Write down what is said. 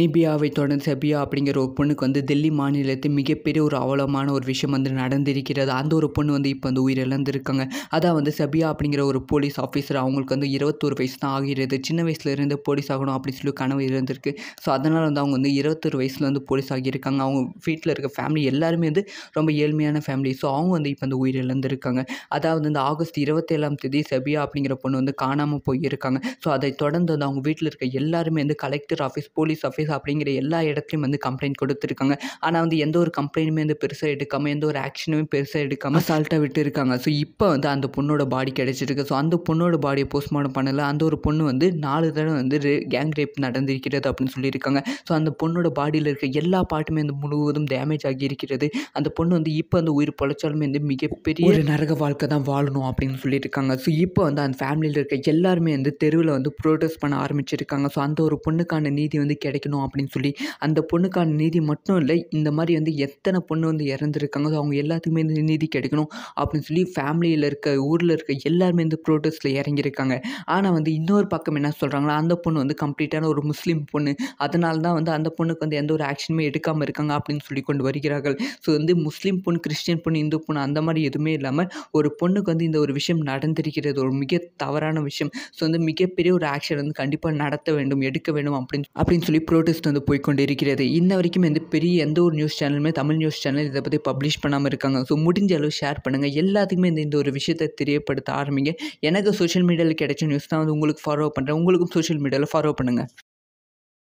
நிபியாவை தொடர்ந்து செபியா அப்படிங்கிற ஒரு பொண்ணுக்கு வந்து டெல்லி மாநிலத்தில் மிகப்பெரிய ஒரு அவலமான ஒரு விஷயம் வந்து நடந்திருக்கிறது அந்த ஒரு பொண்ணு வந்து இப்போ வந்து உயிரிழந்திருக்காங்க அதான் வந்து செபியா அப்படிங்கிற ஒரு போலீஸ் ஆஃபீஸர் அவங்களுக்கு வந்து இருபத்தோரு வயசு தான் ஆகிறது சின்ன வயசுலேருந்து போலீஸ் ஆகணும் அப்படின்னு சொல்லி கனவு இருந்திருக்கு ஸோ அதனால் வந்து அவங்க வந்து இருபத்தொரு வயசில் வந்து போலீஸ் ஆகியிருக்காங்க அவங்க வீட்டில் இருக்க ஃபேமிலி எல்லாருமே வந்து ரொம்ப ஏழ்மையான ஃபேமிலி ஸோ அவங்க வந்து இப்போ வந்து உயிரிழந்திருக்காங்க அதாவது வந்து ஆகஸ்ட் இருபத்தேழாம் தேதி செபியா அப்படிங்கிற பொண்ணு வந்து காணாமல் போயிருக்காங்க ஸோ அதை தொடர்ந்து வந்து அவங்க வீட்டில் இருக்க எல்லாருமே வந்து collector office police office office அப்படிங்கிற எல்லா இடத்துலையும் வந்து கம்ப்ளைண்ட் கொடுத்துருக்காங்க ஆனால் வந்து எந்த ஒரு கம்ப்ளைண்ட்டுமே வந்து பெருசாக எடுக்காமல் எந்த ஒரு ஆக்ஷனுமே பெருசாக எடுக்காமல் சால்ட்டாக விட்டு இருக்காங்க ஸோ இப்போ வந்து அந்த பொண்ணோட பாடி கிடச்சிருக்கு ஸோ அந்த பொண்ணோட பாடியை போஸ்ட்மார்ட்டம் பண்ணலை அந்த ஒரு பொண்ணு வந்து நாலு தடவை வந்து கேங் ரேப் நடந்திருக்கிறது அப்படின்னு சொல்லியிருக்காங்க ஸோ அந்த பொண்ணோட பாடியில் இருக்க எல்லா பாட்டுமே வந்து முழுவதும் டேமேஜ் ஆகி இருக்கிறது அந்த பொண்ணு வந்து இப்போ அந்த உயிர் பொழைச்சாலுமே வந்து மிகப்பெரிய ஒரு நரக வாழ்க்கை தான் வாழணும் அப்படின்னு சொல்லியிருக்காங்க ஸோ இப்போ வந்து அந்த ஃபேமிலியில் இருக்க எல்லாருமே வந்து தெருவில் வந்து ப்ரோட்டஸ்ட் பண்ண ஆரம்பிச்சிருக்காங்க ஸோ அந்த ஒரு பொண்ணுக்கான நீதி வந்து கிடைக்கணும் பண்ணணும் அப்படின்னு சொல்லி அந்த பொண்ணுக்கான நீதி மட்டும் இல்லை இந்த மாதிரி வந்து எத்தனை பொண்ணு வந்து இறந்துருக்காங்க அவங்க எல்லாத்துக்குமே இந்த நீதி கிடைக்கணும் அப்படின்னு சொல்லி ஃபேமிலியில் இருக்க ஊரில் இருக்க எல்லாருமே வந்து ப்ரோட்டஸ்டில் இறங்கியிருக்காங்க ஆனால் வந்து இன்னொரு பக்கம் என்ன சொல்கிறாங்களா அந்த பொண்ணு வந்து கம்ப்ளீட்டான ஒரு முஸ்லீம் பொண்ணு அதனால தான் வந்து அந்த பொண்ணுக்கு வந்து எந்த ஒரு ஆக்ஷனுமே எடுக்காமல் இருக்காங்க அப்படின்னு சொல்லி கொண்டு வருகிறார்கள் ஸோ வந்து முஸ்லீம் பொண்ணு கிறிஸ்டியன் பொண்ணு இந்து பொண்ணு அந்த மாதிரி எதுவுமே இல்லாமல் ஒரு பொண்ணுக்கு வந்து இந்த ஒரு விஷயம் நடந்திருக்கிறது ஒரு மிக தவறான விஷயம் ஸோ வந்து மிகப்பெரிய ஒரு ஆக்ஷன் வந்து கண்டிப்பாக நடத்த வேண்டும் எடுக்க வேண்டும் அப்படின்னு அப்படின்னு சொல்லி ப்ரோ ப்ரோட்டஸ்ட் வந்து போய்கொண்டு இருக்கிறது இன்ன வரைக்கும் வந்து பெரிய எந்த ஒரு நியூஸ் சேனலுமே தமிழ் நியூஸ் சேனல் இதை பற்றி பப்ளிஷ் பண்ணாமல் இருக்காங்க ஸோ முடிஞ்ச அளவு ஷேர் பண்ணுங்கள் எல்லாத்துக்குமே இந்த இந்த ஒரு விஷயத்தை தெரியப்படுத்த ஆரம்பிங்க எனக்கு சோஷியல் மீடியாவில் கிடைச்ச நியூஸ் தான் வந்து உங்களுக்கு ஃபாலோ பண்ணுறேன் உங்களுக்கும் சோஷியல் மீடியாவில் ஃபாலோ பண்ணுங்கள்